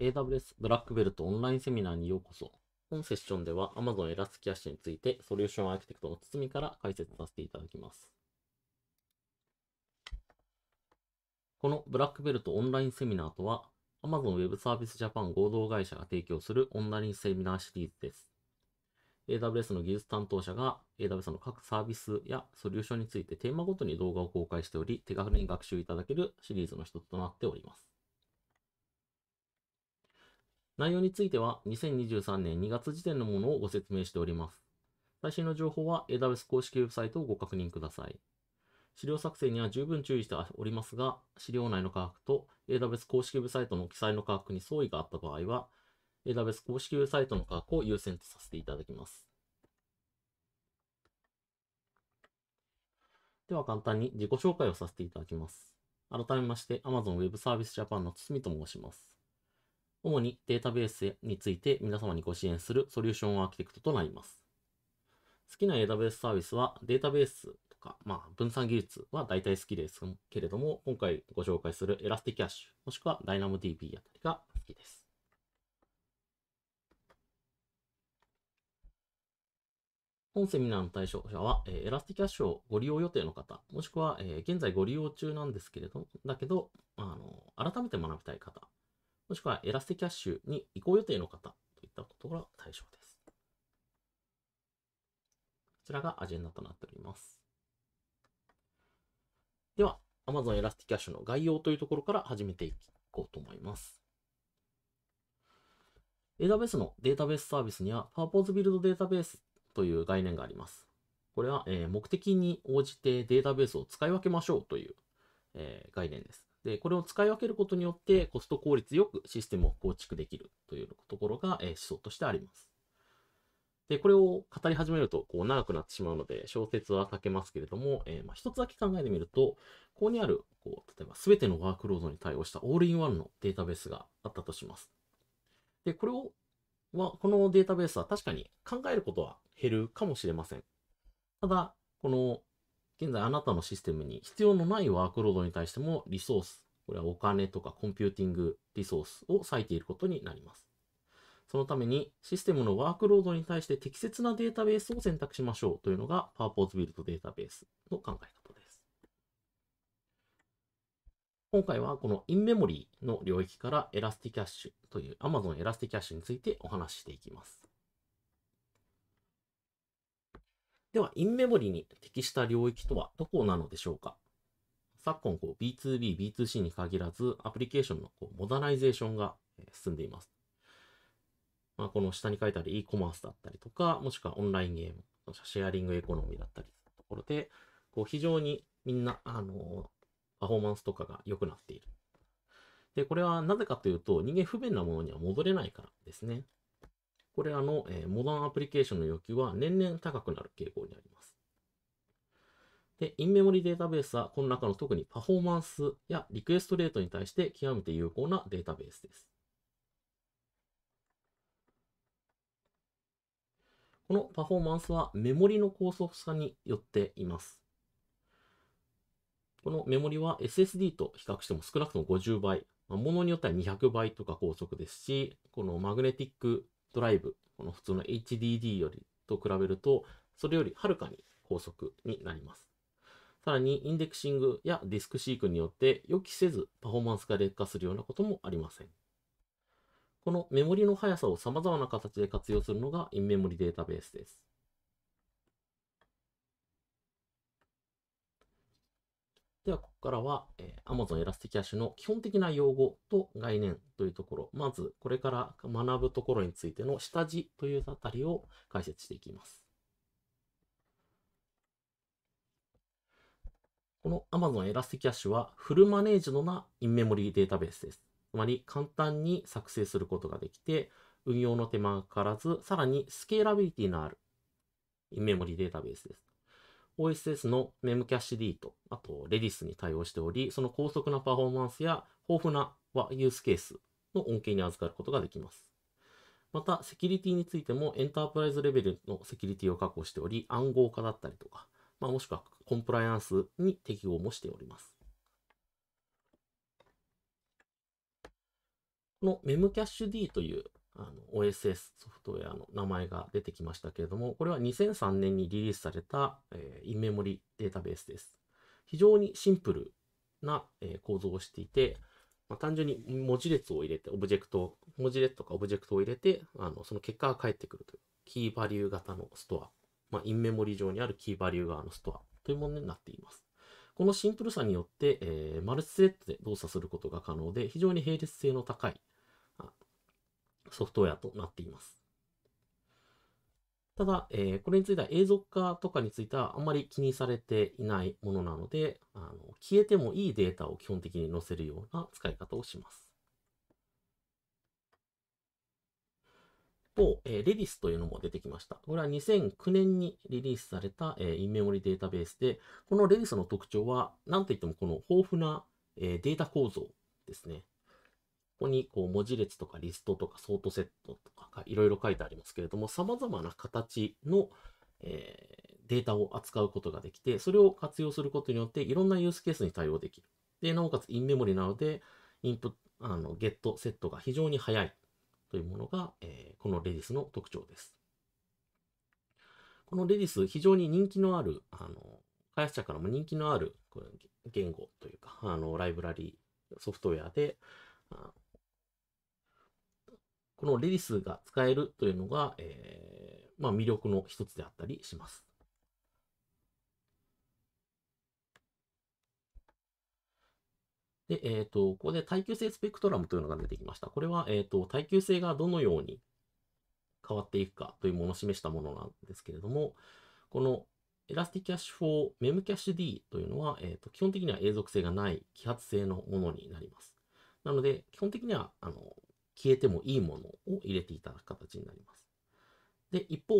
AWS ブラックベルトオンラインセミナーにようこそ。本セッションでは Amazon エラスキャッシュについてソリューションアーキテクトの堤から解説させていただきます。このブラックベルトオンラインセミナーとは Amazon Web Service Japan 合同会社が提供するオンラインセミナーシリーズです。AWS の技術担当者が AWS の各サービスやソリューションについてテーマごとに動画を公開しており手軽に学習いただけるシリーズの一つとなっております。内容については2023年2月時点のものをご説明しております。最新の情報は AWS 公式ウェブサイトをご確認ください。資料作成には十分注意しておりますが、資料内の価格と AWS 公式ウェブサイトの記載の価格に相違があった場合は、AWS 公式ウェブサイトの価格を優先とさせていただきます。では簡単に自己紹介をさせていただきます。改めまして Amazon Web Service Japan の堤と申します。主にデータベースについて皆様にご支援するソリューションアーキテクトとなります。好きな AWS サービスはデータベースとか、まあ、分散技術は大体好きですけれども、今回ご紹介するエラスティキャッシュ、もしくは DynamDB あたりが好きです。本セミナーの対象者は、えー、エラスティキャッシュをご利用予定の方、もしくは、えー、現在ご利用中なんですけれども、だけど、あの、改めて学びたい方もしくはエラスティキャッシュに移行予定の方といったことが対象です。こちらがアジェンダとなっております。では、Amazon エラスティキャッシュの概要というところから始めていこうと思います。AWS のデータベースサービスには Purpose Build Database という概念があります。これは、え目的に応じてデータベースを使い分けましょうという、え概念です。で、これを使い分けることによってコスト効率よくシステムを構築できるというところが、え思想としてあります。で、これを語り始めるとこう長くなってしまうので小説は書けますけれども、えー、まあ、一つだけ考えてみると、ここにあるこう例えば全てのワークロードに対応したオールインワンのデータベースがあったとします。で、これをは、このデータベースは確かに考えることは減るかもしれません。ただ、この現在あなたのシステムに必要のないワークロードに対してもリソース、これはお金とかコンピューティングリソースを割いていることになります。そのためにシステムのワークロードに対して適切なデータベースを選択しましょうというのがパワーポーズビルドデータベースの考え方です。今回はこのインメモリーの領域からエラスティキャッシュという Amazon エラスティキャッシュについてお話ししていきます。では、インメモリに適した領域とはどこなのでしょうか昨今、こう B2B、B2C に限らず、アプリケーションのこうモダナイゼーションが進んでいます。まあ、この下に書いてある e コマースだったりとか、もしくはオンラインゲーム、シェアリングエコノミーだったりところで、こう非常にみんな、あの、パフォーマンスとかが良くなっている。で、これはなぜかというと、人間不便なものには戻れないからですね。これらの、えー、モダンアプリケーションの要求は年々高くなる傾向にあります。で、インメモリデータベースは、この中の特にパフォーマンスやリクエストレートに対して極めて有効なデータベースです。このパフォーマンスはメモリの高速化によっています。このメモリは SSD と比較しても少なくとも50倍、まあ、ものによっては200倍とか高速ですし、このマグネティックドライブ、この普通の HDD よりと比べると、それよりはるかに高速になります。さらに、インデクシングやディスクシークによって予期せずパフォーマンスが劣化するようなこともありません。このメモリの速さを様々な形で活用するのがインメモリデータベースです。では、ここからは、えー、Amazon エラスティキャッシュの基本的な用語と概念というところ、まず、これから学ぶところについての下地というあたりを解説していきます。この Amazon エラスティキャッシュは、フルマネージドなインメモリーデータベースです。つまり、簡単に作成することができて、運用の手間がかからず、さらにスケーラビリティのあるインメモリーデータベースです。OSS の Memcached と、あと Redis に対応しており、その高速なパフォーマンスや豊富なはユースケースの恩恵に預かることができます。また、セキュリティについてもエンタープライズレベルのセキュリティを確保しており、暗号化だったりとか、まあ、もしくはコンプライアンスに適合もしております。この Memcached というあの OSS ソフトウェアの名前が出てきましたけれども、これは2003年にリリースされた、えー、インメモリデータベースです。非常にシンプルな、えー、構造をしていて、まあ、単純に文字列を入れて、オブジェクト、文字列とかオブジェクトを入れて、あのその結果が返ってくるという、キーバリュー型のストア、まあ、インメモリ上にあるキーバリュー側のストアというものになっています。このシンプルさによって、えー、マルチスレッドで動作することが可能で、非常に並列性の高いソフトウェアとなっています。ただ、えー、これについては永続化とかについてはあんまり気にされていないものなので、あの消えてもいいデータを基本的に載せるような使い方をします。一方、えー、レディスというのも出てきました。これは2009年にリリースされた、えー、インメモリデータベースで、このレディスの特徴は、なんといってもこの豊富な、えー、データ構造ですね。ここにこう文字列とかリストとかソートセットとかいろいろ書いてありますけれども、様々な形の、えー、データを扱うことができて、それを活用することによっていろんなユースケースに対応できる。で、なおかつインメモリなので、インプあの、ゲット、セットが非常に早いというものが、えー、この Redis の特徴です。この Redis 非常に人気のある、あの、開発者からも人気のある言語というか、あの、ライブラリソフトウェアで、このレディスが使えるというのが、えー、まあ、魅力の一つであったりします。で、えっ、ー、と、ここで耐久性スペクトラムというのが出てきました。これは、えっ、ー、と、耐久性がどのように変わっていくかというものを示したものなんですけれども、このエラスティキャッシュ4メムキャッシュ D というのは、えっ、ー、と、基本的には永続性がない揮発性のものになります。なので、基本的には、あの、消えてもいいものを入れていただく形になります。で、一方、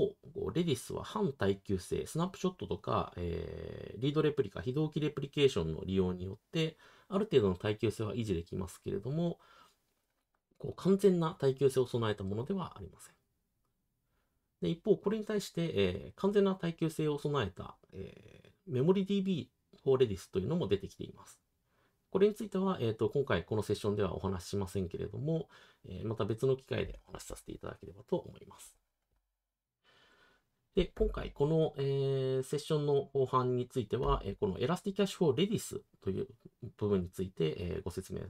レディスは反耐久性、スナップショットとか、えー、リードレプリカ、非同期レプリケーションの利用によって、ある程度の耐久性は維持できますけれども、こう完全な耐久性を備えたものではありません。で一方、これに対して、えー、完全な耐久性を備えた、えー、メモリ DB 4レディスというのも出てきています。これについては、えっ、ー、と、今回このセッションではお話ししませんけれども、えー、また別の機会でお話しさせていただければと思います。で、今回この、えー、セッションの後半については、えー、このエラスティキャッシューレディスという部分について、えー、ご説明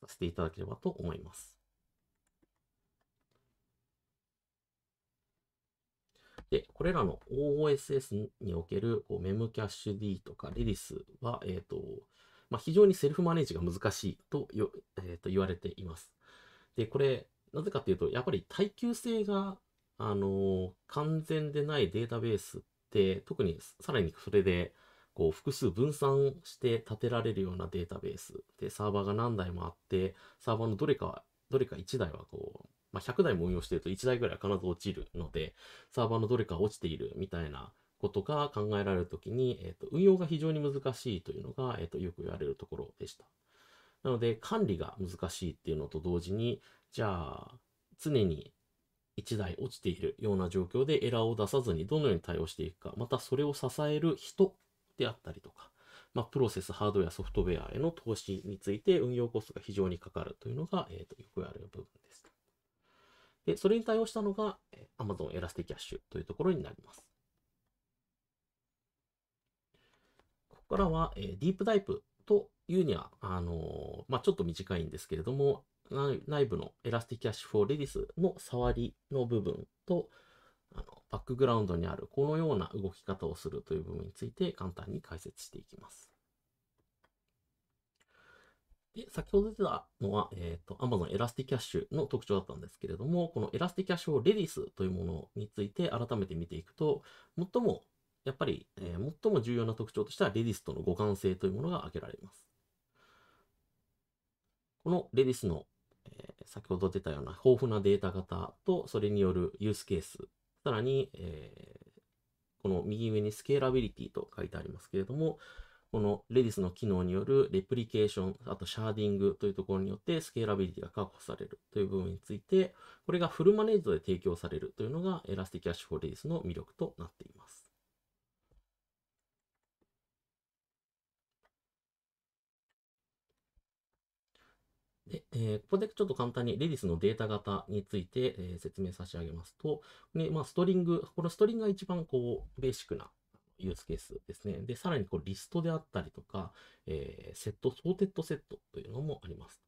させていただければと思います。で、これらの OSS におけるこうメムキャッシュ D とかレディスは、えっ、と、まあ、非常にセルフマネージが難しいとよ、えー、と言われています。で、これ、なぜかっていうと、やっぱり耐久性が、あのー、完全でないデータベースって、特にさらにそれで、こう、複数分散して建てられるようなデータベースで、サーバーが何台もあって、サーバーのどれか、どれか1台はこう、まあ、100台も運用してると1台ぐらいは必ず落ちるので、サーバーのどれか落ちているみたいなことが考えられる時に、えーと、運用が非常に難しいというのが、えーと、よく言われるところでした。なので、管理が難しいっていうのと同時に、じゃあ、常に1台落ちているような状況でエラーを出さずにどのように対応していくか、またそれを支える人であったりとか、まあ、プロセス、ハードウェア、ソフトウェアへの投資について運用コストが非常にかかるというのが、えーと、よくある部分です。で、それに対応したのが、え Amazon エラスティキャッシュというところになります。こからは、えー、ディープタイプというには、あのー、まあ、ちょっと短いんですけれども、内部のエラスティキャッシュフォーレディスの触りの部分と、あのバックグラウンドにあるこのような動き方をするという部分について簡単に解説していきます。で、先ほど出たのは、えっ、ー、と、Amazon エラスティキャッシュの特徴だったんですけれども、このエラスティキャッシュをレディスというものについて改めて見ていくと、最もやっぱり、えー、最も重要な特徴としてはレディスとの互換性というものが挙げられます。このレディスの、えー、先ほど出たような豊富なデータ型とそれによるユースケース、さらに、えー、この右上にスケーラビリティと書いてありますけれども、このレディスの機能によるレプリケーション、あとシャーディングというところによってスケーラビリティが確保されるという部分について、これがフルマネージドで提供されるというのがエラスティキャッシュフォレディスの魅力となっています。で、えー、ここでちょっと簡単に Redis のデータ型について、えー、説明差し上げますと、でまあ、ストリング、このストリングが一番こうベーシックなユースケースですね。で、さらにこうリストであったりとか、えー、セット、ソーテッドセットというのもあります。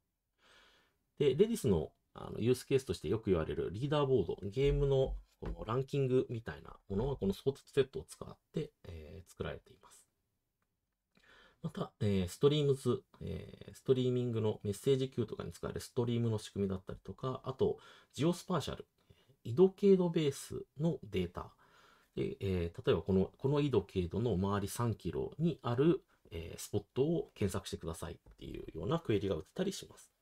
で、Redis のあのユースケースとしてよく言われるリーダーボード、ゲームのこのランキングみたいなものはこのソーテッドセットを使って、えー、作られています。また、えー、ストリームズ、えー、ストリーミングのメッセージ Q とかに使われるストリームの仕組みだったりとか、あと、ジオスパーシャル、緯度経度ベースのデータ。でえー、例えばこの、この緯度経度の周り3キロにある、えー、スポットを検索してくださいっていうようなクエリが打てたりします。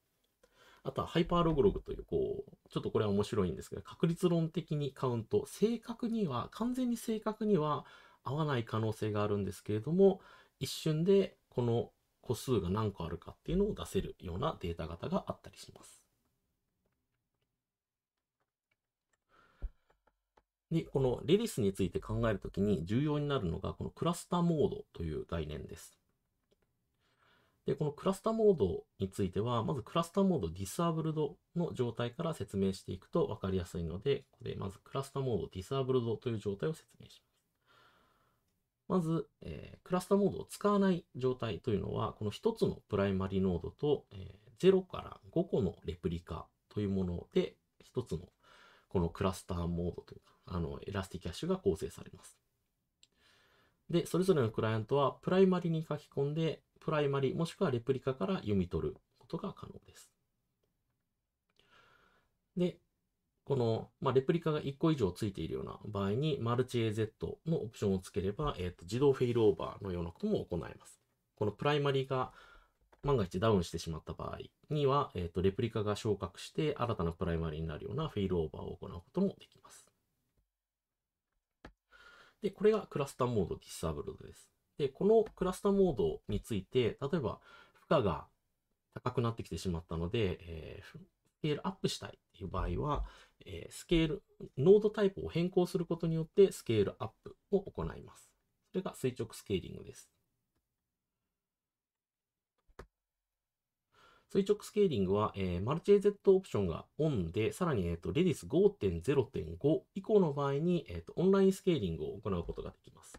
あとはハイパーログログという、こう、ちょっとこれは面白いんですけど、確率論的にカウント、正確には、完全に正確には合わない可能性があるんですけれども、一瞬でこの個数が何個あるかっていうのを出せるようなデータ型があったりします。で、このレディスについて考えるときに重要になるのが、このクラスターモードという概念です。で、このクラスターモードについては、まずクラスターモードディサーブルドの状態から説明していくと分かりやすいので、ここでまずクラスターモードディサーブルドという状態を説明します。まず、えー、クラスターモードを使わない状態というのは、この1つのプライマリノードと、えー、0から5個のレプリカというもので、1つのこのクラスターモードというか、あの、エラスティキャッシュが構成されます。で、それぞれのクライアントはプライマリに書き込んで、プライマリもしくはレプリカから読み取ることが可能です。で、この、まあ、レプリカが1個以上ついているような場合に、マルチ AZ のオプションをつければ、えーと、自動フェイルオーバーのようなことも行えます。このプライマリが万が一ダウンしてしまった場合には、えーと、とレプリカが昇格して新たなプライマリになるようなフェイルオーバーを行うこともできます。で、これがクラスターモードディスアブルドです。で、このクラスターモードについて、例えば負荷が高くなってきてしまったので、えー、スケールアップしたいっていう場合は、えスケール、ノードタイプを変更することによってスケールアップを行います。それが垂直スケーリングです。垂直スケーリングは、えー、マルチ AZ オプションがオンで、さらに、えーと、レディス5.0.5以降の場合に、えーとオンラインスケーリングを行うことができます。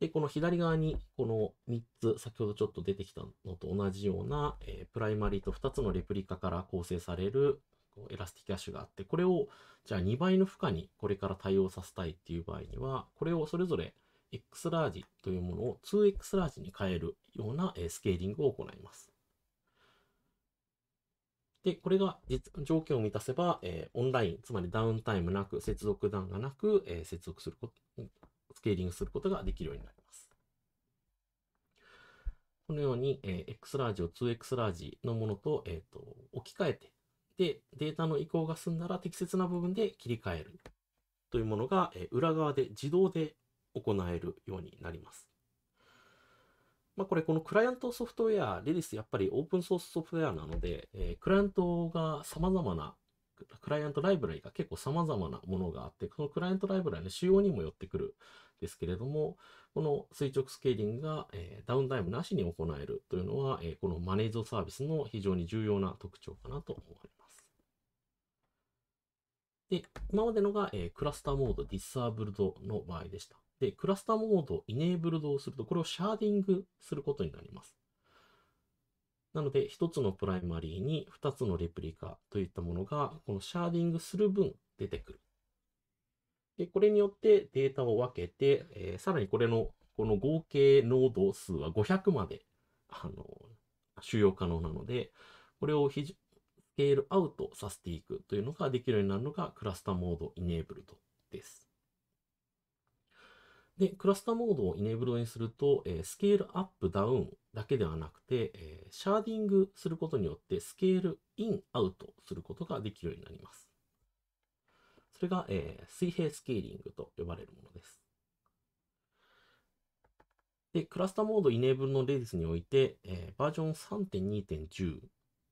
で、この左側にこの3つ、先ほどちょっと出てきたのと同じような、えー、プライマリーと2つのレプリカから構成されるこエラスティックッシュがあって、これをじゃあ2倍の負荷にこれから対応させたいっていう場合には、これをそれぞれ X ラージというものを 2X ラージに変えるような、えスケーリングを行います。で、これが条件を満たせば、えー、オンライン、つまりダウンタイムなく、接続段がなく、えー、接続すること、ケーリングすることができるようになります。このように、えー、X ラージを 2X ラージのものと,、えーと、置き換えて、で、データの移行が済んだら適切な部分で切り替えるというものが、えー、裏側で自動で行えるようになります。まあ、これ、このクライアントソフトウェア、レディスやっぱりオープンソースソフトウェアなので、えー、クライアントが様々なクライアントライブラリが結構様々なものがあって、そのクライアントライブラリの仕様にもよってくるんですけれども、この垂直スケーリングが、えダウンタイムなしに行えるというのは、えこのマネージドサービスの非常に重要な特徴かなと思われます。で、今までのが、えクラスターモード、ディサーブルドの場合でした。で、クラスターモードをイネーブルドをすると、これをシャーディングすることになります。なので、1つのプライマリーに2つのレプリカといったものが、このシャーディングする分出てくる。で、これによってデータを分けて、えー、さらにこれの、この合計濃度数は500まで、あの、収容可能なので、これをスケールアウトさせていくというのができるようになるのがクラスターモードイネーブルドです。で、クラスターモードをイネーブルにすると、えー、スケールアップ、ダウンだけではなくて、えー、シャーディングすることによって、スケールイン、アウトすることができるようになります。それが、えー、水平スケーリングと呼ばれるものです。で、クラスターモードイネーブルのレースにおいて、えー、バージョン3.2.10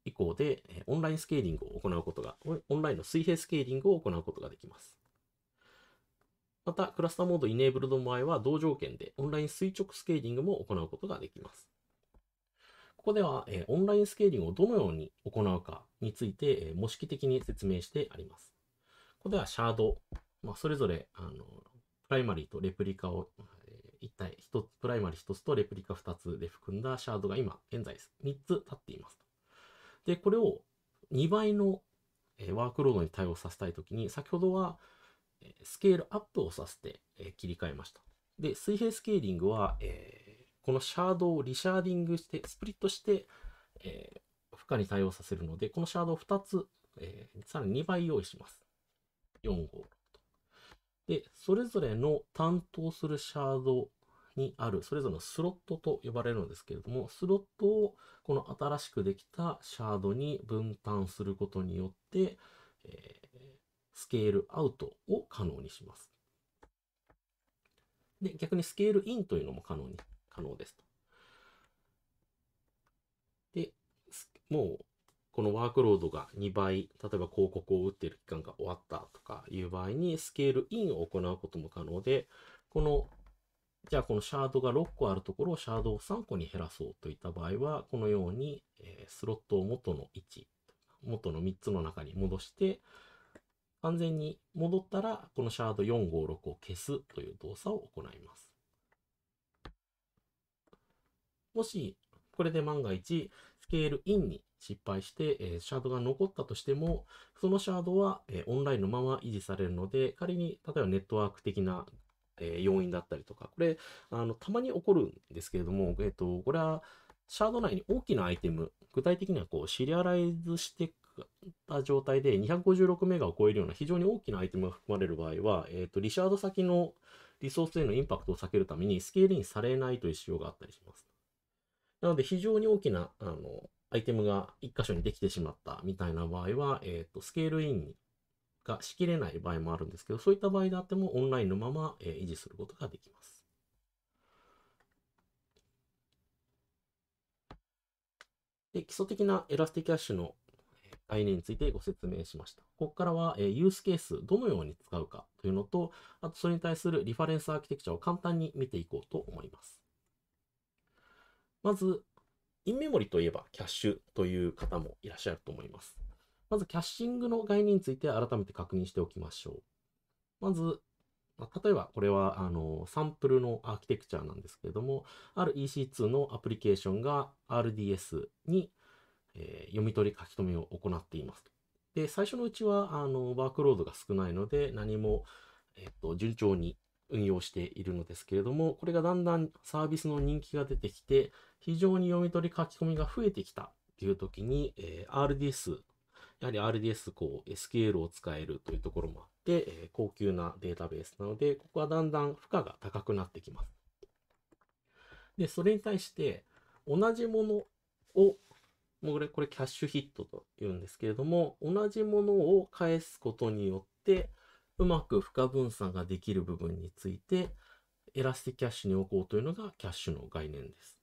以降で、えー、オンラインスケーリングを行うことが、オンラインの水平スケーリングを行うことができます。また、クラスターモードイネーブルの場合は、同条件でオンライン垂直スケーリングも行うことができます。ここでは、えオンラインスケーリングをどのように行うかについて、え模式的に説明してあります。ここでは、シャード、まあ、それぞれ、あの、プライマリーとレプリカを、え体一つ、プライマリー1つとレプリカ2つで含んだシャードが今、現在3つ立っています。で、これを2倍のワークロードに対応させたいときに、先ほどはスケールアップをさせて切り替えました。で、水平スケーリングは、えこのシャードをリシャーディングして、スプリットして、え負荷に対応させるので、このシャードを2つ、えさらに2倍用意します。4、5、6と。で、それぞれの担当するシャードにある、それぞれのスロットと呼ばれるのですけれども、スロットをこの新しくできたシャードに分担することによって、えースケールアウトを可能にします。で、逆にスケールインというのも可能に、可能ですと。で、もう、このワークロードが2倍、例えば広告を打っている期間が終わったとかいう場合に、スケールインを行うことも可能で、この、じゃあこのシャードが6個あるところをシャードを3個に減らそうといった場合は、このように、えスロットを元の位置、元の3つの中に戻して、完全に戻ったら、このシャード456を消すという動作を行います。もし、これで万が一、スケールインに失敗して、えシャードが残ったとしても、そのシャードは、えオンラインのまま維持されるので、仮に、例えばネットワーク的なえ要因だったりとか、これ、あの、たまに起こるんですけれども、えっ、と、これは、シャード内に大きなアイテム、具体的にはこう、シリアライズしてた状態で256メガを超えるような非常に大きなアイテムが含まれる場合は、えっ、と、リシャード先のリソースへのインパクトを避けるためにスケールインされないという仕様があったりします。なので非常に大きな、あの、アイテムが1箇所にできてしまったみたいな場合は、えっ、と、スケールインがしきれない場合もあるんですけど、そういった場合であってもオンラインのまま、え維持することができます。で基礎的なエラスティキャッシュの概念についてご説明しました。ここからは、えユースケース、どのように使うかというのと、あとそれに対するリファレンスアーキテクチャを簡単に見ていこうと思います。まず、インメモリといえばキャッシュという方もいらっしゃると思います。まず、キャッシングの概念について改めて確認しておきましょう。まず、例えばこれはあのサンプルのアーキテクチャなんですけれども、ある EC2 のアプリケーションが RDS にえー、読み取り書き留めを行っていますで、最初のうちは、あの、ワークロードが少ないので、何も、えっと、順調に運用しているのですけれども、これがだんだんサービスの人気が出てきて、非常に読み取り書き込みが増えてきたという時に、えー、RDS、やはり RDS、こう、SQL を使えるというところもあって、えー、高級なデータベースなので、ここはだんだん負荷が高くなってきます。で、それに対して、同じものをもうこれキャッシュヒットと言うんですけれども、同じものを返すことによって、うまく負荷分散ができる部分について、エラスティキャッシュに置こうというのがキャッシュの概念です。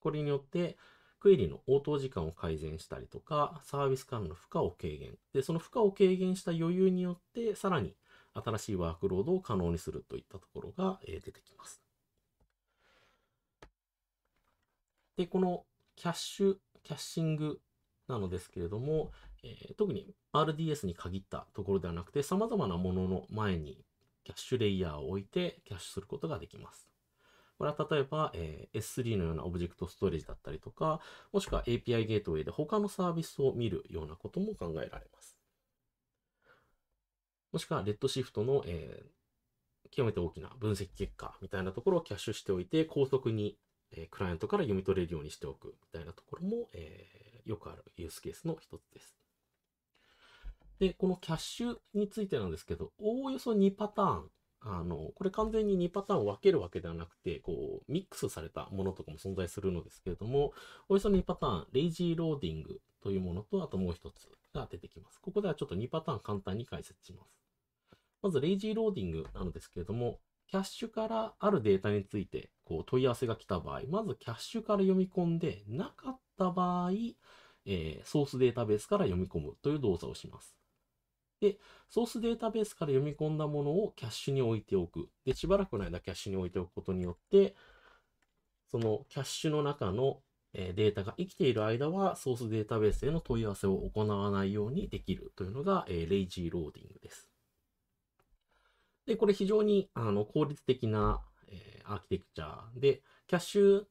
これによって、クエリの応答時間を改善したりとか、サービス間の負荷を軽減。で、その負荷を軽減した余裕によって、さらに新しいワークロードを可能にするといったところが出てきます。で、このキャッシュキャッシングなのですけれども、えー、特に RDS に限ったところではなくて、様々なものの前にキャッシュレイヤーを置いてキャッシュすることができます。これは例えば、えー、S3 のようなオブジェクトストレージだったりとか、もしくは API ゲートウェイで他のサービスを見るようなことも考えられます。もしくは Redshift の、えー、極めて大きな分析結果みたいなところをキャッシュしておいて、高速にえー、クライアントから読み取れるようにしておくみたいなところも、えー、よくあるユースケースの一つです。で、このキャッシュについてなんですけど、おおよそ2パターン。あの、これ完全に2パターンを分けるわけではなくて、こう、ミックスされたものとかも存在するのですけれども、およそ2パターン、レイジーローディングというものと、あともう一つが出てきます。ここではちょっと2パターン簡単に解説します。まず、レイジーローディングなのですけれども、キャッシュからあるデータについてこう問い合わせが来た場合、まずキャッシュから読み込んで、なかった場合、えー、ソースデータベースから読み込むという動作をします。で、ソースデータベースから読み込んだものをキャッシュに置いておく。で、しばらくの間キャッシュに置いておくことによって、そのキャッシュの中のデータが生きている間はソースデータベースへの問い合わせを行わないようにできるというのが、レイジーローディングです。で、これ非常にあの効率的な、えー、アーキテクチャで、キャッシュ、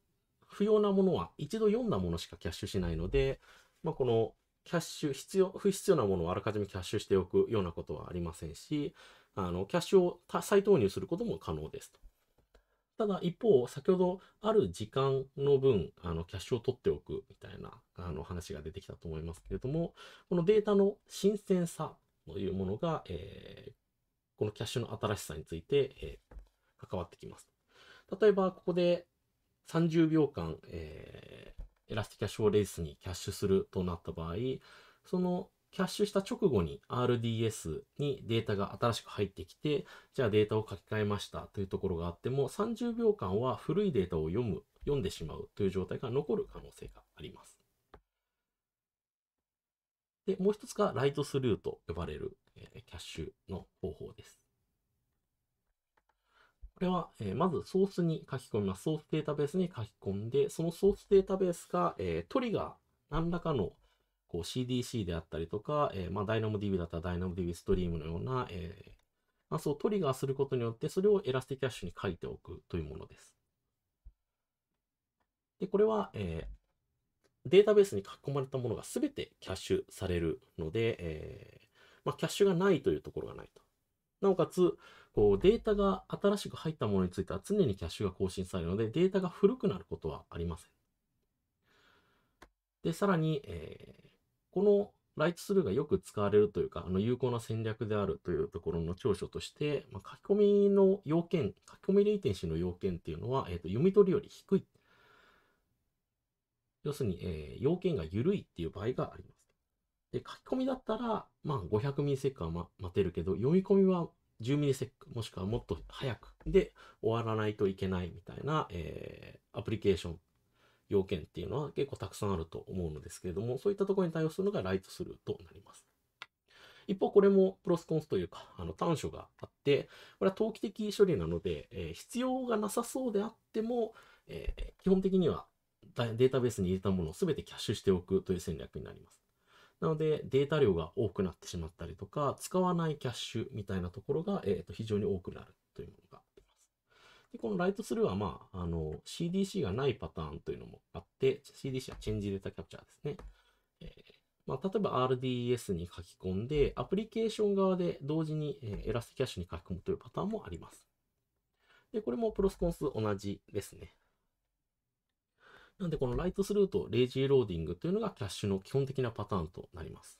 不要なものは一度読んだものしかキャッシュしないので、まあ、このキャッシュ、必要、不必要なものをあらかじめキャッシュしておくようなことはありませんし、あの、キャッシュを再投入することも可能ですと。ただ一方、先ほどある時間の分、あの、キャッシュを取っておくみたいな、あの、話が出てきたと思いますけれども、このデータの新鮮さというものが、えー、このキャッシュの新しさについて、えー、関わってきます。例えば、ここで30秒間、えー、エラスティキャッシュをレースにキャッシュするとなった場合、そのキャッシュした直後に RDS にデータが新しく入ってきて、じゃあデータを書き換えましたというところがあっても、30秒間は古いデータを読む、読んでしまうという状態が残る可能性があります。で、もう一つがライトスルーと呼ばれるえキャッシュの方法です。これは、えまずソースに書き込みます。ソースデータベースに書き込んで、そのソースデータベースが、えトリガー、何らかのこう CDC であったりとか、えまあ、DynamoDB だったら DynamoDB ストリームのような、えまあ、そうトリガーすることによって、それをエラスティキャッシュに書いておくというものです。で、これは、えー、データベースに書き込まれたものが全てキャッシュされるので、えまあ、キャッシュがないというところがないと。なおかつ、こうデータが新しく入ったものについては常にキャッシュが更新されるので、データが古くなることはありません。で、さらに、えー、このライトスルーがよく使われるというか、あの有効な戦略であるというところの長所として、まあ、書き込みの要件、書き込みレイテンシーの要件っていうのは、えーと、読み取りより低い。要するに、えー、要件が緩いっていう場合があります。で、書き込みだったら、まあ、500ミリセックは、ま、待てるけど、読み込みは10ミリセック、もしくはもっと早くで終わらないといけないみたいな、えー、アプリケーション要件っていうのは結構たくさんあると思うのですけれども、そういったところに対応するのがライトスルーとなります。一方、これもプロスコンスというか、あの短所があって、これは投機的処理なので、えー、必要がなさそうであっても、えー、基本的にはデータベースに入れたものを全てキャッシュしておくという戦略になります。なので、データ量が多くなってしまったりとか、使わないキャッシュみたいなところが、えー、と非常に多くなるというものがあります。で、このライトスルーは、まあ、あの、CDC がないパターンというのもあって、CDC はチェンジデータキャプチャーですね。えー、まあ、例えば RDS に書き込んで、アプリケーション側で同時に、えエラスティキャッシュに書き込むというパターンもあります。で、これもプロスコンス同じですね。なんでこのライトスルーとレイジーローディングというのがキャッシュの基本的なパターンとなります。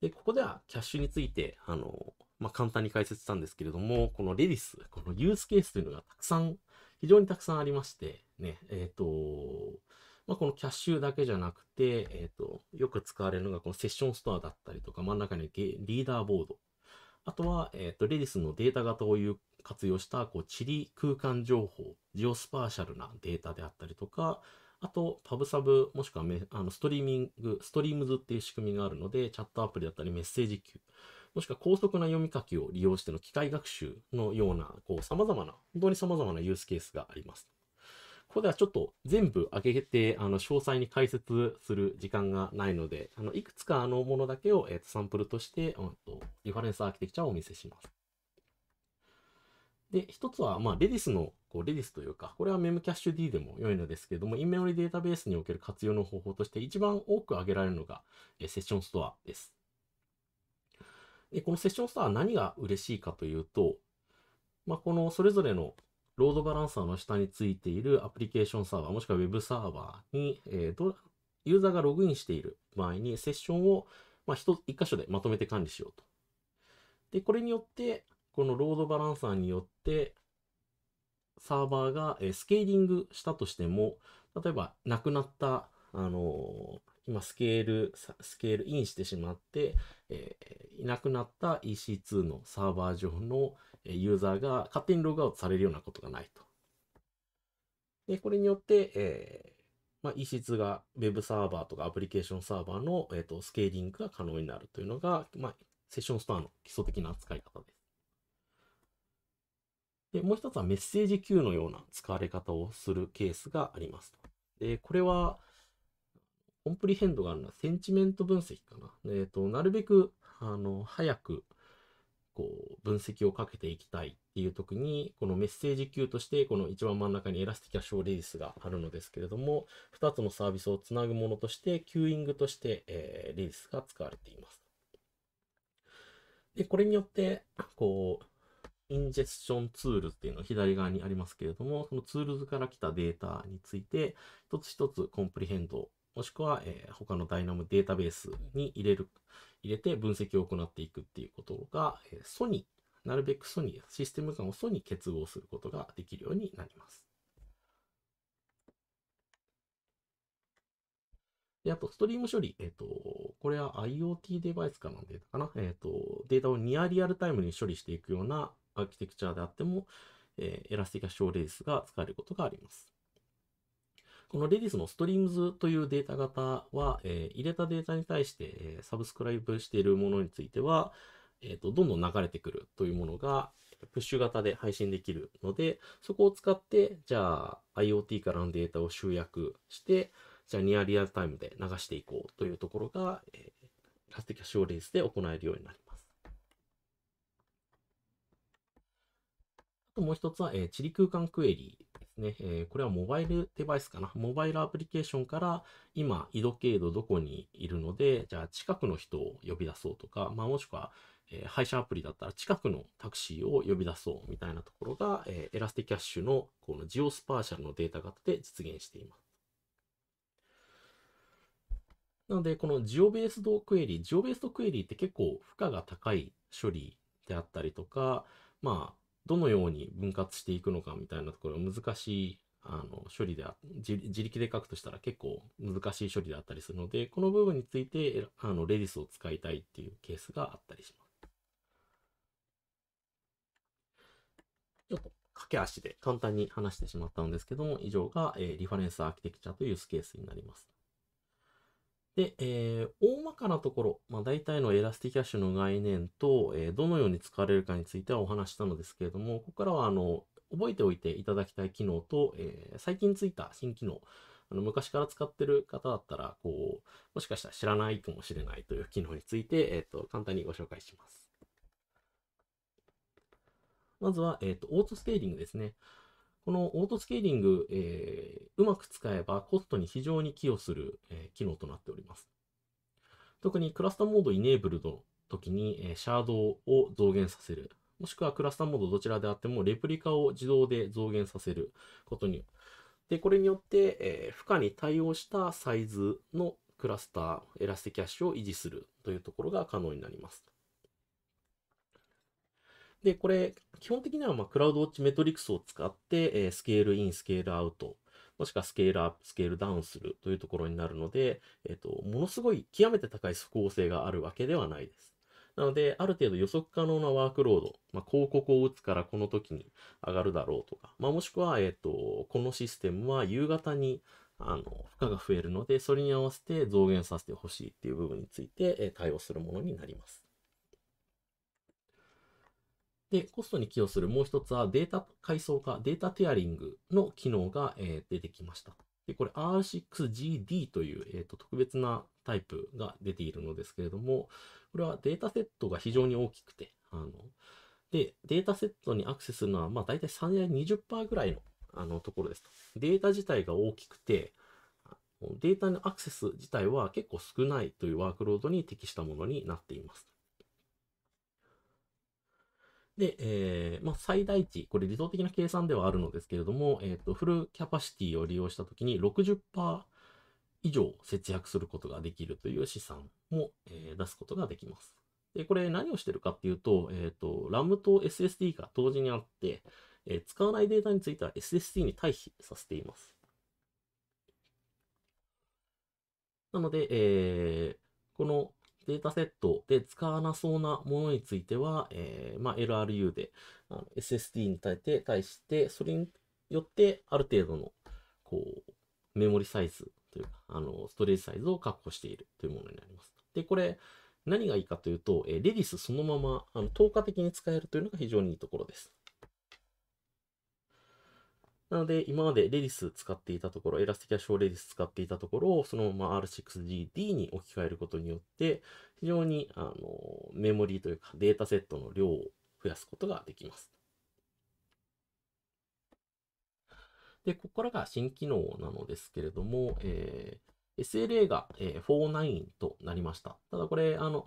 で、ここではキャッシュについて、あの、まあ、簡単に解説したんですけれども、このレディス、このユースケースというのがたくさん、非常にたくさんありまして、ね、えっ、ー、と、まあ、このキャッシュだけじゃなくて、えっ、ー、と、よく使われるのがこのセッションストアだったりとか、真ん中にリーダーボードあとは、えっ、ー、と、レディスのデータ型を活用した、こう、地理空間情報、ジオスパーシャルなデータであったりとか、あと、パブサブ、もしくはあのストリーミング、ストリームズっていう仕組みがあるので、チャットアプリだったりメッセージ級、もしくは高速な読み書きを利用しての機械学習のような、こう、様々な、本当に様々なユースケースがあります。ここではちょっと全部上げて、あの、詳細に解説する時間がないので、あの、いくつかのものだけを、えっ、と、サンプルとして、うんと、リファレンスアーキテクチャをお見せします。で、一つは、まあ、レディスの、こう、レディスというか、これはメムキャッシュ D でも良いのですけれども、インメモリデータベースにおける活用の方法として一番多く挙げられるのが、えセッションストアです。で、このセッションストアは何が嬉しいかというと、まあ、このそれぞれのロードバランサーの下についているアプリケーションサーバー、もしくは Web サーバーに、えー、ユーザーがログインしている場合に、セッションを、まあ、1, 1箇所でまとめて管理しようと。で、これによって、このロードバランサーによって、サーバーがスケーリングしたとしても、例えばなくなった、あのー、今スケール、スケールインしてしまって、えー、いなくなった EC2 のサーバー上のユーザーが勝手にログアウトされるようなことがないと。で、これによって、えー、まあ、EC2 が Web サーバーとかアプリケーションサーバーの、えーと、スケーリングが可能になるというのが、まあ、セッションストアの基礎的な扱い方です。で、もう一つはメッセージ Q のような使われ方をするケースがありますで、これは、コンプリヘンドがあるのはセンチメント分析かな。えっ、ー、と、なるべく、あの、早く、こう、分析をかけていきたいっていう時に、このメッセージ級として、この一番真ん中にエラスティキャショーレディスがあるのですけれども、2つのサービスをつなぐものとして、キューイングとして、えー、レディスが使われています。で、これによって、こう、インジェスションツールっていうのが左側にありますけれども、そのツールズから来たデータについて、一つ一つコンプリヘンドもしくは、えー、他のダイナムデータベースに入れる、入れて分析を行っていくっていうことが、えー、ニー、なるべくニー、システム間をニー結合することができるようになります。で、あと、ストリーム処理。えっ、ー、と、これは IoT デバイスかなんでかな。えっ、ー、と、データをニアリアルタイムに処理していくようなアーキテクチャであっても、えー、エラスティカショーレースが使えることがあります。この Redis の Streams というデータ型は、えー、入れたデータに対して、えー、サブスクライブしているものについては、えーと、どんどん流れてくるというものが、プッシュ型で配信できるので、そこを使って、じゃあ IoT からのデータを集約して、じゃあニアリアルタイムで流していこうというところが、えー、ラスティキャッシオレースで行えるようになります。あともう一つは、えー、地理空間クエリですね、えー、これはモバイルデバイスかな。モバイルアプリケーションから今、緯度経度どこにいるので、じゃあ近くの人を呼び出そうとか、まあ、もしくは、えー、配車アプリだったら近くのタクシーを呼び出そうみたいなところが、えー、エラスティキャッシュのこのジオスパーシャルのデータ型で実現しています。なので、このジオベースドクエリー、ジオベースドクエリーって結構負荷が高い処理であったりとか、まあ、どのように分割していくのかみたいなところは難しいあの処理で自力で書くとしたら結構難しい処理であったりするのでこの部分についてあのレディスを使いたいっていうケースがあったりします。ちょっと駆け足で簡単に話してしまったんですけども以上が、えー、リファレンスアーキテクチャというスケースになります。で、えー、大まかなところ、まあ、大体のエラスティキャッシュの概念と、えー、どのように使われるかについてはお話したのですけれども、ここからはあの覚えておいていただきたい機能と、えー、最近ついた新機能、あの昔から使ってる方だったら、こう、もしかしたら知らないかもしれないという機能について、えっ、と、簡単にご紹介します。まずは、えっ、と、オートスケーリングですね。このオートスケーリング、えー、うまく使えばコストに非常に寄与する、えー、機能となっております。特にクラスターモードイネーブルの時に、えー、シャードを増減させる。もしくはクラスターモードどちらであってもレプリカを自動で増減させることによって、これによって、えー、負荷に対応したサイズのクラスター、エラスティキャッシュを維持するというところが可能になります。で、これ、基本的には、まあ、クラウドウォッチメトリクスを使って、えー、スケールイン、スケールアウト、もしくはスケールアップ、スケールダウンするというところになるので、えっ、ー、と、ものすごい極めて高い速報性があるわけではないです。なので、ある程度予測可能なワークロード、まあ、広告を打つからこの時に上がるだろうとか、まあ、もしくは、えっ、と、このシステムは夕方にあの、負荷が増えるので、それに合わせて増減させてほしいっていう部分について、え対応するものになります。で、コストに寄与するもう一つはデータ階層化、データテアリングの機能が、えー、出てきました。で、これ R6GD という、えーと、特別なタイプが出ているのですけれども、これはデータセットが非常に大きくて、あの、で、データセットにアクセスするのは、まあ大体3年20%ぐらいの、あの、ところですと。データ自体が大きくて、データのアクセス自体は結構少ないというワークロードに適したものになっています。で、えー、まあ、最大値、これ理想的な計算ではあるのですけれども、えーと、フルキャパシティを利用したときに60%以上節約することができるという試算も、えー、出すことができます。で、これ何をしてるかっていうと、えっ、ー、と、RAM と SSD が同時にあって、えー、使わないデータについては SSD に対比させています。なので、えー、このデータセットで使わなそうなものについては、えー、まあ、LRU であの SSD に対して対して、それによってある程度のこうメモリサイズというか、あのストレージサイズを確保しているというものになります。で、これ、何がいいかというと、えー、レディスそのままあの透過的に使えるというのが非常にいいところです。なので、今までレディス使っていたところ、エラスティキャ r レディス使っていたところを、そのまま R6GD に置き換えることによって、非常にあのメモリーというかデータセットの量を増やすことができます。で、ここからが新機能なのですけれども、えー、SLA が、えー、49となりました。ただこれ、あの、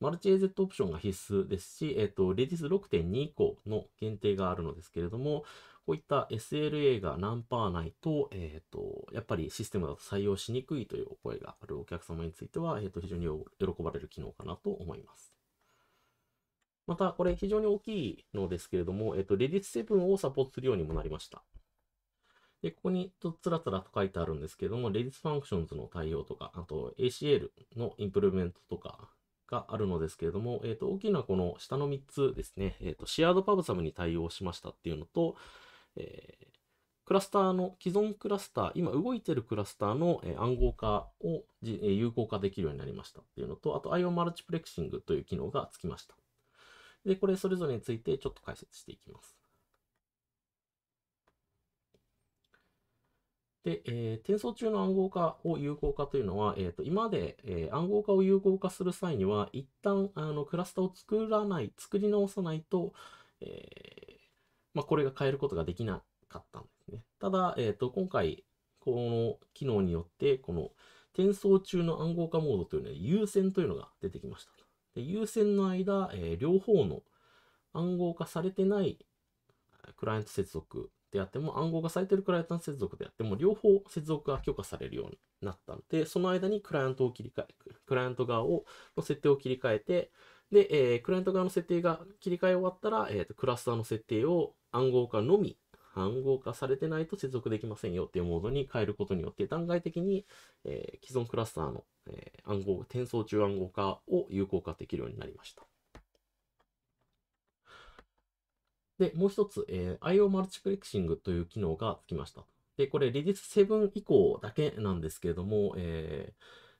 マルチ AZ オプションが必須ですし、えっ、ー、と、レディス6.2以降の限定があるのですけれども、こういった SLA が何パーないと、えっ、ー、と、やっぱりシステムだと採用しにくいというお声があるお客様については、えっ、ー、と、非常に喜ばれる機能かなと思います。また、これ非常に大きいのですけれども、えっ、ー、と、Redis7 をサポートするようにもなりました。で、ここにとつらつらと書いてあるんですけれども、Redis Functions の対応とか、あと ACL のインプルメントとかがあるのですけれども、えっ、ー、と、大きなこの下の3つですね、えっ、ー、と、シェアードパブサムに対応しましたっていうのと、えー、クラスターの、既存クラスター、今動いてるクラスターの、えー、暗号化を、えー、有効化できるようになりましたっていうのと、あと IO マルチプレクシングという機能がつきました。で、これそれぞれについてちょっと解説していきます。で、えー、転送中の暗号化を有効化というのは、えーと、今まで、えー、暗号化を有効化する際には、一旦あのクラスターを作らない、作り直さないと、えー、まあ、これが変えることができなかったんですね。ただ、えっ、ー、と、今回、この機能によって、この転送中の暗号化モードというのは優先というのが出てきました。で優先の間、えー、両方の暗号化されてないクライアント接続であっても、暗号化されてるクライアント接続であっても、両方接続が許可されるようになったので、その間にクライアントを切り替え、クライアント側を、の設定を切り替えて、で、えー、クライアント側の設定が切り替え終わったら、えーと、クラスターの設定を暗号化のみ、暗号化されてないと接続できませんよっていうモードに変えることによって、段階的に、えー、既存クラスターの、えー、暗号、転送中暗号化を有効化できるようになりました。で、もう一つ、えー、IO マルチプレクシングという機能がつきました。で、これ、リリース7以降だけなんですけれども、えー、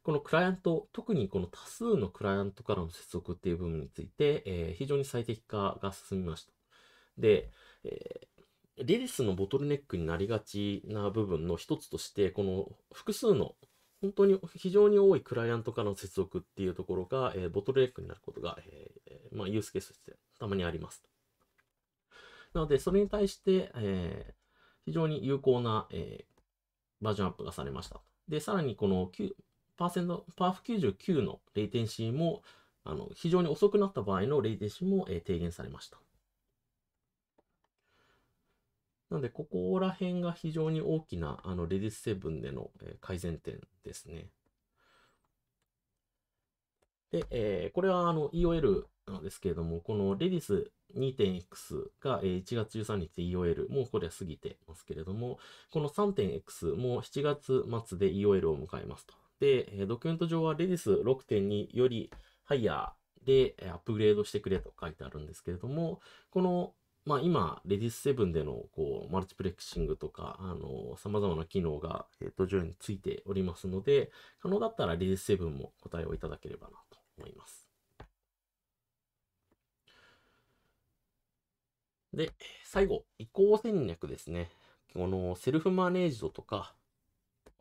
このクライアント、特にこの多数のクライアントからの接続っていう部分について、えー、非常に最適化が進みました。で、えー、リリスのボトルネックになりがちな部分の一つとして、この複数の本当に非常に多いクライアントからの接続っていうところが、えー、ボトルネックになることが、えー、まあ、ユースケースとしてたまにあります。なので、それに対して、え非常に有効な、えバージョンアップがされました。で、さらにこのパーセント、パーフ99のレイテンシーも、あの、非常に遅くなった場合のレイテンシーも、えー、低減されました。なので、ここら辺が非常に大きな、あの、レディス7での、えー、改善点ですね。で、えー、これは、あの、EOL なんですけれども、このレディス 2.x が1月13日で EOL、もうこれは過ぎてますけれども、この 3.x も7月末で EOL を迎えますと。、ドキュメント上はレディス6.2よりハイヤーでアップグレードしてくれと書いてあるんですけれども、この、まあ、今、レディス7でのこうマルチプレクシングとか、あの、様々な機能が、えー、と上についておりますので、可能だったらレディス7も答えをいただければなと思います。で、最後、移行戦略ですね。このセルフマネージドとか、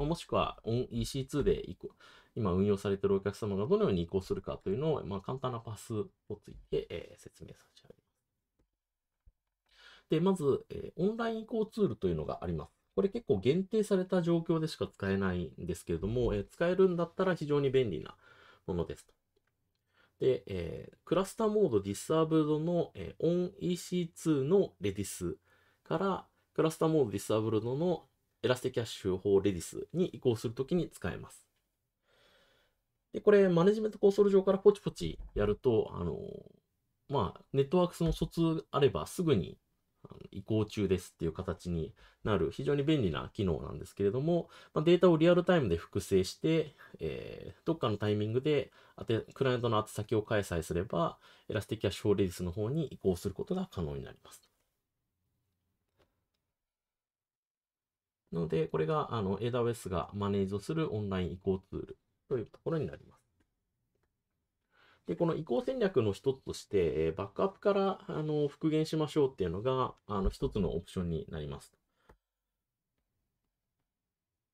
もしくは EC2 で移行、今運用されているお客様がどのように移行するかというのを、まあ、簡単なパスをついて、えー、説明させてあげます。で、まず、えー、オンライン移行ツールというのがあります。これ結構限定された状況でしか使えないんですけれども、えー、使えるんだったら非常に便利なものですと。で、えクラスターモードディスアールドの、え OnEC2 のレディスから、クラスターモードディスアブルドのエラスティキャッシュ法レディスに移行するときに使えます。で、これ、マネジメントコンソール上からポチポチやると、あの、まあ、ネットワークスの疎通あればすぐに移行中ですっていう形になる非常に便利な機能なんですけれども、まあ、データをリアルタイムで複製して、えー、どっかのタイミングでクライアントの宛先を開催すれば、エラスティキャッシュレディスの方に移行することが可能になります。なので、これがあの AWS がマネージするオンライン移行ツールというところになります。で、この移行戦略の一つとして、バックアップからあの復元しましょうっていうのが、あの一つのオプションになります。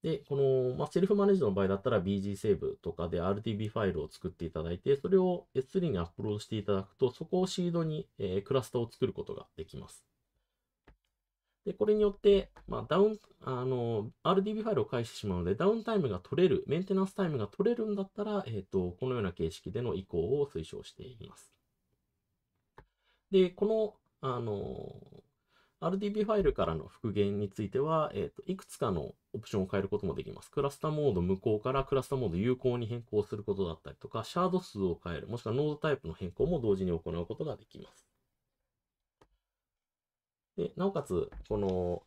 で、この、まあ、セルフマネージの場合だったら BG セーブとかで RTB ファイルを作っていただいて、それを S3 にアップロードしていただくと、そこをシードに、えー、クラスターを作ることができます。で、これによって、まあ、ダウン、あの、RDB ファイルを返してしまうので、ダウンタイムが取れる、メンテナンスタイムが取れるんだったら、えっ、ー、と、このような形式での移行を推奨しています。で、この、あの、RDB ファイルからの復元については、えっ、ー、と、いくつかのオプションを変えることもできます。クラスタモード無効からクラスタモード有効に変更することだったりとか、シャード数を変える、もしくはノードタイプの変更も同時に行うことができます。で、なおかつ、この、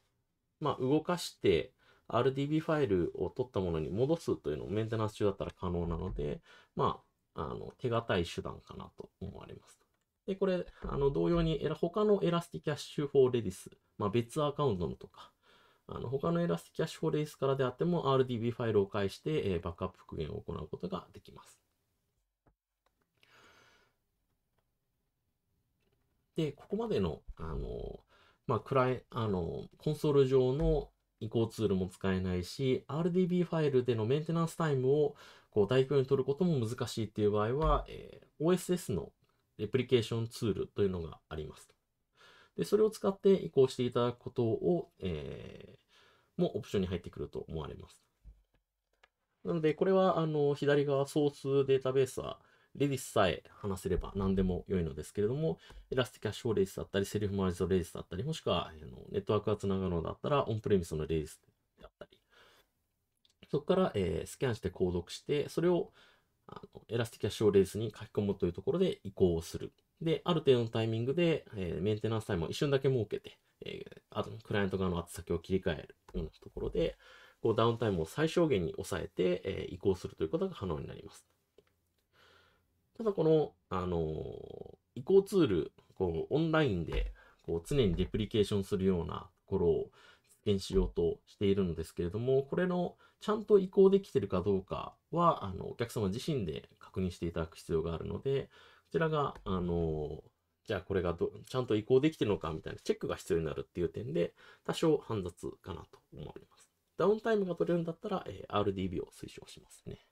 まあ、動かして、RDB ファイルを取ったものに戻すというのをメンテナンス中だったら可能なので、まあ、あの、手堅い手段かなと思われます。で、これ、あの、同様に、他のエラスティキャッシュ4 o r Redis、まあ、別アカウントのとか、あの、他のエラスティキャッシュ4 o r Redis からであっても、RDB ファイルを介して、えバックアップ復元を行うことができます。で、ここまでの、あの、まあ、クライ、あの、コンソール上の移行ツールも使えないし、RDB ファイルでのメンテナンスタイムをこう大空に取ることも難しいっていう場合は、えー、OSS のレプリケーションツールというのがあります。で、それを使って移行していただくことを、えー、もオプションに入ってくると思われます。なので、これは、あの、左側ソースデータベースは、レディスさえ話せれば何でも良いのですけれども、エラスティャッシュレディスだったり、セルフマージドレディスだったり、もしくはあのネットワークがつながるのだったら、オンプレミスのレディスであったり、そこから、えー、スキャンして購読して、それをあのエラスティャッシュレディスに書き込むというところで移行をする。で、ある程度のタイミングで、えー、メンテナンスタイムを一瞬だけ設けて、えー、あとクライアント側の宛先を切り替えるようなところで、こうダウンタイムを最小限に抑えて、えー、移行するということが可能になります。ただこの、あのー、移行ツール、こう、オンラインで、こう、常にデプリケーションするようなところを実現しようとしているのですけれども、これの、ちゃんと移行できてるかどうかは、あの、お客様自身で確認していただく必要があるので、こちらが、あのーじゃあこれがどちゃんと移行できてるのかみたいなチェックが必要になるっていう点で、多少煩雑かなと思います。ダウンタイムが取れるんだったら、えー、RDB を推奨しますね。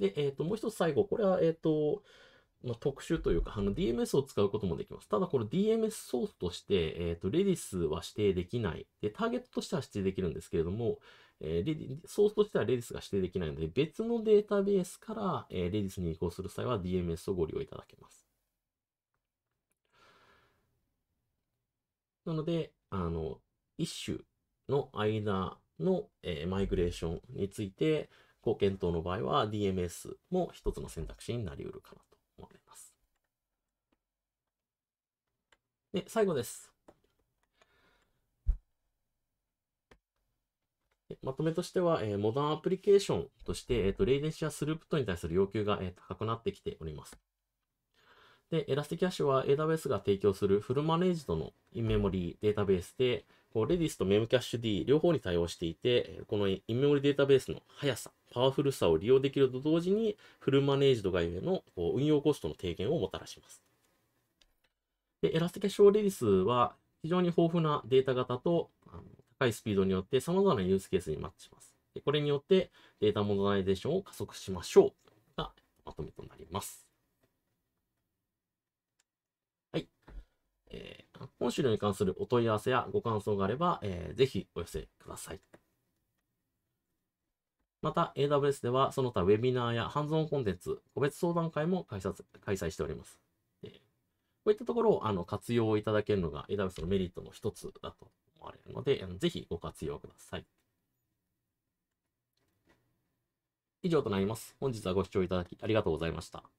で、えっ、ー、と、もう一つ最後、これは、えっ、ー、と、まあ、特殊というか、あの、DMS を使うこともできます。ただ、この DMS ソースとして、えっ、ー、と、レディスは指定できない。で、ターゲットとしては指定できるんですけれども、えー、レディソースとしてはレディスが指定できないので、別のデータベースから、えー、レディスに移行する際は DMS をご利用いただけます。なので、あの、一種の間の、えー、マイグレーションについて、ご検討の場合は DMS も一つの選択肢になりうるかなと思います。で、最後です。まとめとしては、えー、モダンアプリケーションとして、えーと、レイデンシアスループトに対する要求が、えー、高くなってきております。で、エラスティキャッシュは AWS が提供するフルマネージドのインメモリーデータベースで、こうレディスとメムキャッシュ D 両方に対応していて、このインメモリデータベースの速さ、パワフルさを利用できると同時に、フルマネージドがゆえのこう運用コストの低減をもたらします。でエラスティケションレディスは非常に豊富なデータ型とあの高いスピードによって様々なユースケースにマッチします。でこれによってデータモダナイゼーションを加速しましょうがまとめとなります。はい。えー本資料に関するお問い合わせやご感想があれば、えー、ぜひお寄せください。また、AWS では、その他ウェビナーやハンズオンコンテンツ、個別相談会も開催しております。えこういったところをあの活用いただけるのが AWS のメリットの一つだと思われるので、ぜひご活用ください。以上となります。本日はご視聴いただきありがとうございました。